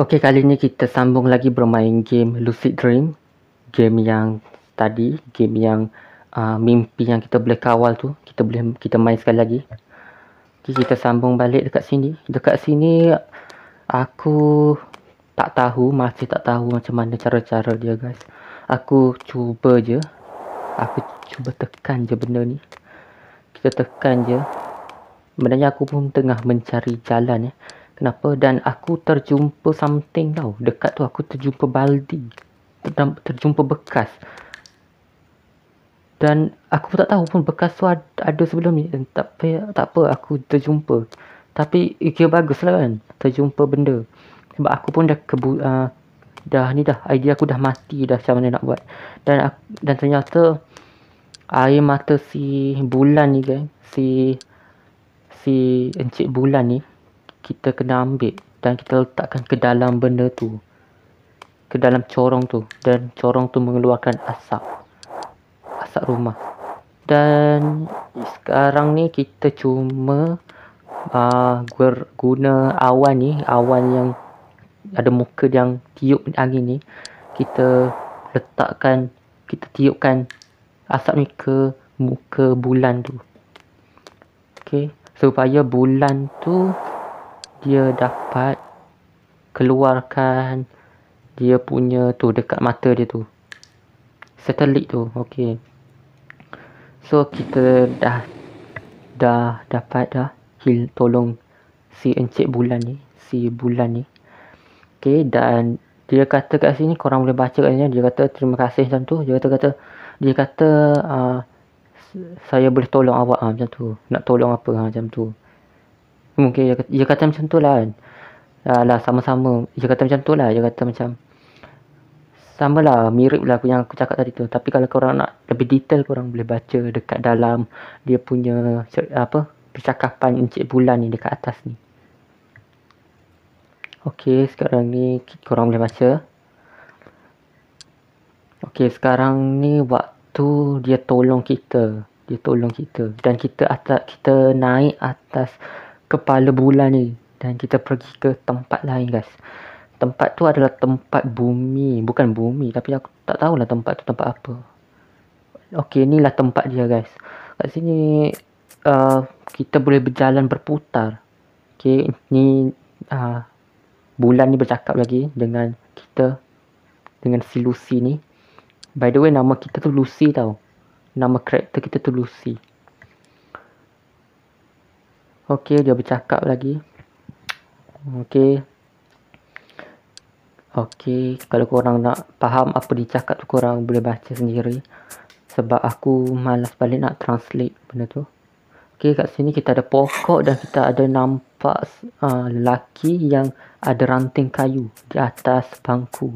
Okey, kali ni kita sambung lagi bermain game Lucid Dream. Game yang tadi, game yang uh, mimpi yang kita boleh kawal tu, kita boleh kita main sekali lagi. Okey, kita sambung balik dekat sini. Dekat sini aku tak tahu, masih tak tahu macam mana cara-cara dia, guys. Aku cuba je. Aku cuba tekan je benda ni. Kita tekan je. Sebenarnya aku pun tengah mencari jalan ya. Eh kenapa dan aku terjumpa something tau dekat tu aku terjumpa baldi terjumpa bekas dan aku pun tak tahu pun bekas tu ada sebelum ni tak apa, tak apa aku terjumpa tapi ikir eh, bagus lah kan terjumpa benda sebab aku pun dah kebu uh, dah ni dah idea aku dah mati dah macam mana nak buat dan aku, dan ternyata air mata si bulan ni guys, kan, si si encik bulan ni kita kena ambil dan kita letakkan ke dalam benda tu ke dalam corong tu dan corong tu mengeluarkan asap asap rumah dan sekarang ni kita cuma uh, guna awan ni awan yang ada muka yang tiup angin ni kita letakkan kita tiupkan asap ni ke muka bulan tu okey supaya bulan tu dia dapat keluarkan dia punya tu dekat mata dia tu satelit tu okey so kita dah dah dapat dah heal tolong si encik bulan ni si bulan ni okey dan dia kata kat sini korang boleh baca kat sini dia kata terima kasih macam tu dia kata kata dia kata uh, saya boleh tolong awak ha, macam tu nak tolong apa ha, macam tu mungkin dia kata, dia kata macam tu lah kan. Alah sama-sama. Dia kata macam tu lah. Dia kata macam. Sama lah. Mirip lah yang aku cakap tadi tu. Tapi kalau korang nak lebih detail korang boleh baca dekat dalam. Dia punya apa percakapan Encik Bulan ni dekat atas ni. Okey, sekarang ni korang boleh baca. Okey, sekarang ni waktu dia tolong kita. Dia tolong kita. Dan kita atas, kita naik atas kepala bulan ni dan kita pergi ke tempat lain guys. Tempat tu adalah tempat bumi, bukan bumi tapi aku tak tahu lah tempat tu tempat apa. Okey, inilah tempat dia guys. Kat sini uh, kita boleh berjalan berputar. Okey, ni uh, bulan ni bercakap lagi dengan kita dengan si Lucy ni. By the way nama kita tu Lucy tau. Nama karakter kita tu Lucy. Okey, dia bercakap lagi. Okey. Okey, kalau korang nak faham apa dia cakap tu korang boleh baca sendiri. Sebab aku malas balik nak translate benda tu. Okey, kat sini kita ada pokok dan kita ada nampak uh, lelaki yang ada ranting kayu di atas bangku.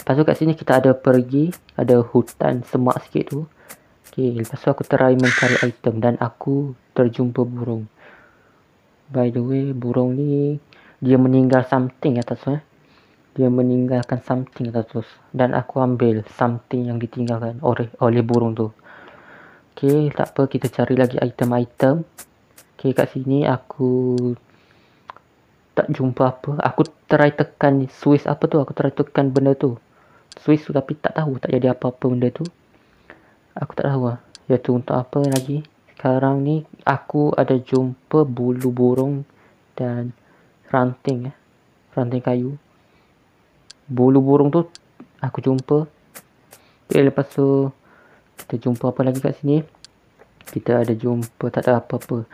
Lepas tu kat sini kita ada pergi, ada hutan semak sikit tu. Okey, lepas tu aku try mencari item dan aku terjumpa burung. By the way, burung ni dia meninggal something ya tu. Eh? Dia meninggalkan something atas Dan aku ambil something yang ditinggalkan oleh oleh burung tu. Okay, tak apa. Kita cari lagi item-item. Okay, kat sini aku tak jumpa apa. Aku try tekan Swiss apa tu. Aku try tekan benda tu. Swiss tu tapi tak tahu tak jadi apa-apa benda tu. Aku tak tahu lah. Ya tu untuk apa lagi? sekarang ni aku ada jumpa bulu burung dan ranting ya. Ranting kayu. Bulu burung tu aku jumpa. Okay, eh, lepas tu kita jumpa apa lagi kat sini? Kita ada jumpa tak ada apa-apa.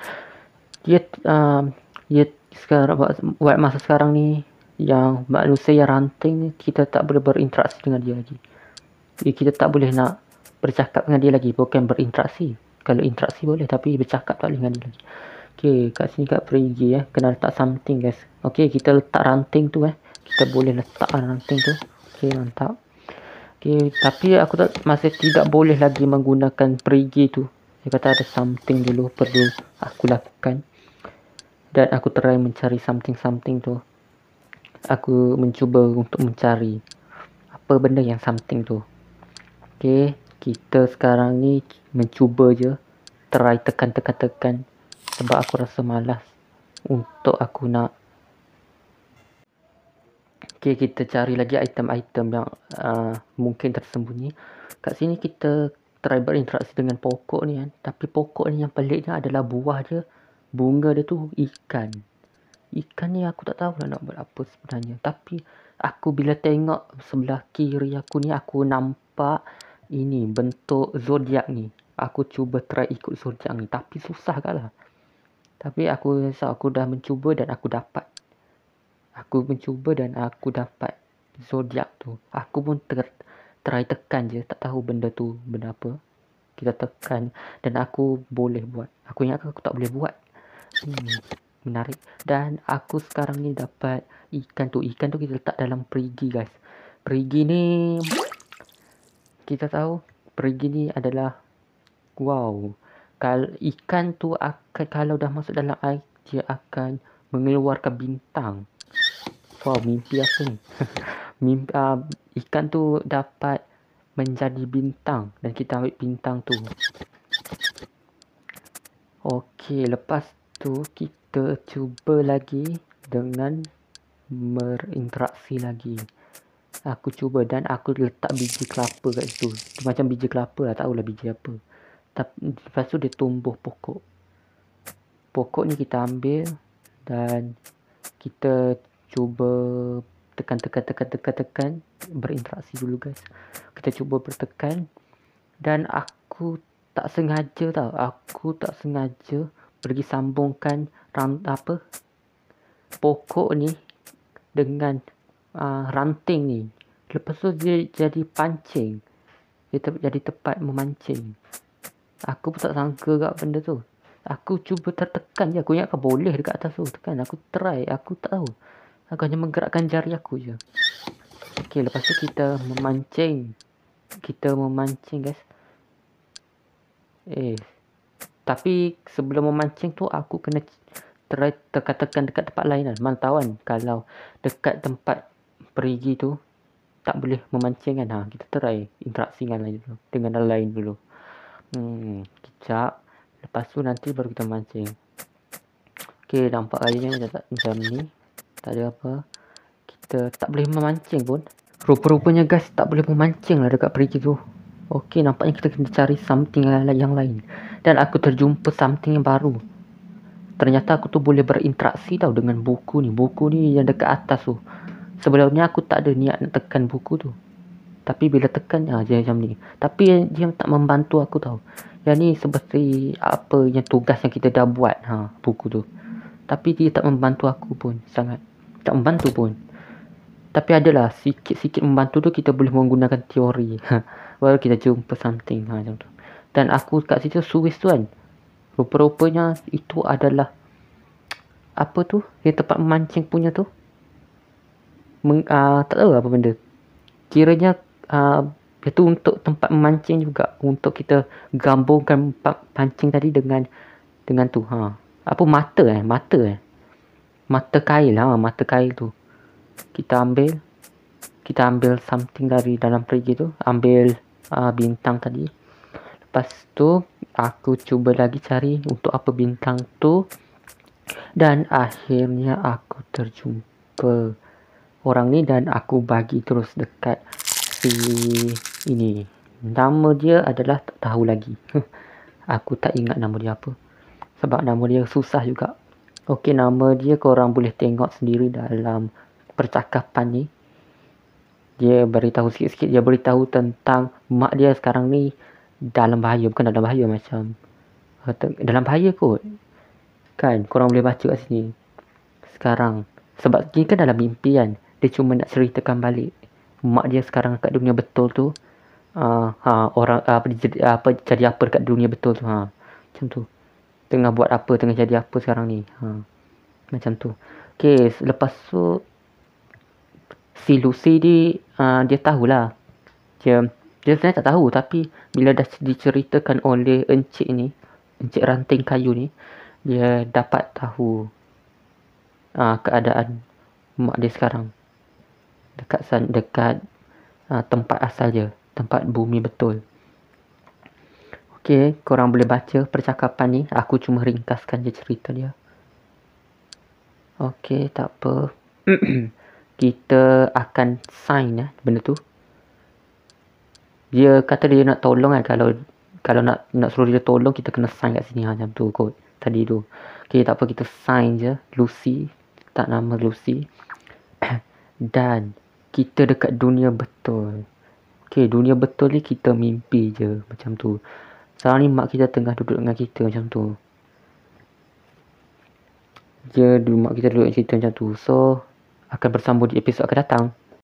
Dia um, dia sekarang buat masa sekarang ni yang manusia yang ranting ni kita tak boleh berinteraksi dengan dia lagi. Eh, kita tak boleh nak bercakap dengan dia lagi bukan berinteraksi kalau interaksi boleh tapi bercakap tak boleh dengan dia lagi. Okay, kat sini kat perigi ya. Eh. Kena letak something guys. Okay, kita letak ranting tu eh. Kita boleh letak ranting tu. Okay, mantap. Okay, tapi aku tak, masih tidak boleh lagi menggunakan perigi tu. Dia kata ada something dulu perlu aku lakukan. Dan aku try mencari something-something tu. Aku mencuba untuk mencari apa benda yang something tu. Okay, kita sekarang ni mencuba je try tekan tekan tekan sebab aku rasa malas untuk aku nak Okay, kita cari lagi item-item yang uh, mungkin tersembunyi. Kat sini kita try berinteraksi dengan pokok ni kan. Tapi pokok ni yang peliknya adalah buah dia. Bunga dia tu ikan. Ikan ni aku tak tahu lah nak buat apa sebenarnya. Tapi aku bila tengok sebelah kiri aku ni aku nampak ini bentuk zodiak ni aku cuba try ikut surjang ni tapi susah kalah tapi aku rasa aku dah mencuba dan aku dapat aku mencuba dan aku dapat zodiak tu aku pun ter try tekan je tak tahu benda tu benda apa kita tekan dan aku boleh buat aku ingat aku tak boleh buat hmm, menarik dan aku sekarang ni dapat ikan tu ikan tu kita letak dalam perigi guys perigi ni kita tahu perigi ni adalah Wow. Kal ikan tu akan kalau dah masuk dalam air dia akan mengeluarkan bintang. Wow, mimpi apa ni? mimpi uh, ah, ikan tu dapat menjadi bintang dan kita ambil bintang tu. Okey, lepas tu kita cuba lagi dengan berinteraksi lagi. Aku cuba dan aku letak biji kelapa kat situ. Macam biji kelapa lah, tak tahulah biji apa tapi lepas tu dia tumbuh pokok pokok ni kita ambil dan kita cuba tekan tekan tekan tekan tekan berinteraksi dulu guys kita cuba bertekan dan aku tak sengaja tau aku tak sengaja pergi sambungkan rant apa pokok ni dengan uh, ranting ni lepas tu dia jadi pancing dia ter- jadi tepat memancing Aku pun tak sangka kat benda tu. Aku cuba tertekan je. Aku ingatkan boleh dekat atas tu. Tekan. Aku try. Aku tak tahu. Aku hanya menggerakkan jari aku je. Okay. Lepas tu kita memancing. Kita memancing guys. Eh. Tapi sebelum memancing tu aku kena try tekan-tekan dekat tempat lain lah. Mana tahu kan. Kalau dekat tempat perigi tu. Tak boleh memancing kan. Ha, kita try interaksi lah dengan lain dulu. Dengan lain dulu. Hmm, kicap. Lepas tu nanti baru kita mancing. Okey, nampak airnya dah tak macam ni. Tak ada apa. Kita tak boleh memancing pun. Rupa-rupanya guys tak boleh memancing lah dekat perigi tu. Okey, nampaknya kita kena cari something yang lain. Dan aku terjumpa something yang baru. Ternyata aku tu boleh berinteraksi tau dengan buku ni. Buku ni yang dekat atas tu. Sebelumnya aku tak ada niat nak tekan buku tu. Tapi bila tekan ha, dia macam ni. Tapi dia tak membantu aku tau. Yang ni seperti apa yang tugas yang kita dah buat ha, buku tu. Tapi dia tak membantu aku pun sangat. Tak membantu pun. Tapi adalah sikit-sikit membantu tu kita boleh menggunakan teori. Ha. Baru kita jumpa something ha, macam tu. Dan aku kat situ suis tu kan. Rupa-rupanya itu adalah apa tu? Yang tempat memancing punya tu. Meng, uh, tak tahu apa benda. Kiranya uh, itu untuk tempat memancing juga untuk kita gabungkan pancing tadi dengan dengan tu ha apa mata eh mata eh mata kail ha mata kail tu kita ambil kita ambil something dari dalam perigi tu ambil uh, bintang tadi lepas tu aku cuba lagi cari untuk apa bintang tu dan akhirnya aku terjumpa orang ni dan aku bagi terus dekat si ini nama dia adalah tak tahu lagi aku tak ingat nama dia apa sebab nama dia susah juga Okey nama dia korang boleh tengok sendiri dalam percakapan ni dia beritahu sikit-sikit dia beritahu tentang mak dia sekarang ni dalam bahaya bukan dalam bahaya macam eh, dalam bahaya kot kan korang boleh baca kat sini sekarang sebab ni kan dalam mimpi kan dia cuma nak ceritakan balik mak dia sekarang kat dunia betul tu uh, ha orang uh, apa jadi apa jadi apa dekat dunia betul tu ha macam tu tengah buat apa tengah jadi apa sekarang ni ha macam tu okey lepas tu si Lucy ni uh, dia tahulah dia dia sebenarnya tak tahu tapi bila dah diceritakan oleh encik ni encik ranting kayu ni dia dapat tahu uh, keadaan mak dia sekarang dekat dekat uh, tempat asal je, tempat bumi betul. Okey, korang boleh baca percakapan ni. Aku cuma ringkaskan je cerita dia. Okey, tak apa. kita akan sign eh, benda tu. Dia kata dia nak tolong kan kalau kalau nak nak suruh dia tolong kita kena sign kat sini ha, macam tu kot tadi tu. Okey, tak apa kita sign je Lucy, tak nama Lucy. Dan kita dekat dunia betul. Okay, dunia betul ni kita mimpi je macam tu. Sekarang ni mak kita tengah duduk dengan kita macam tu. Dia dulu mak kita duduk dengan kita macam tu. So, akan bersambung di episod akan datang.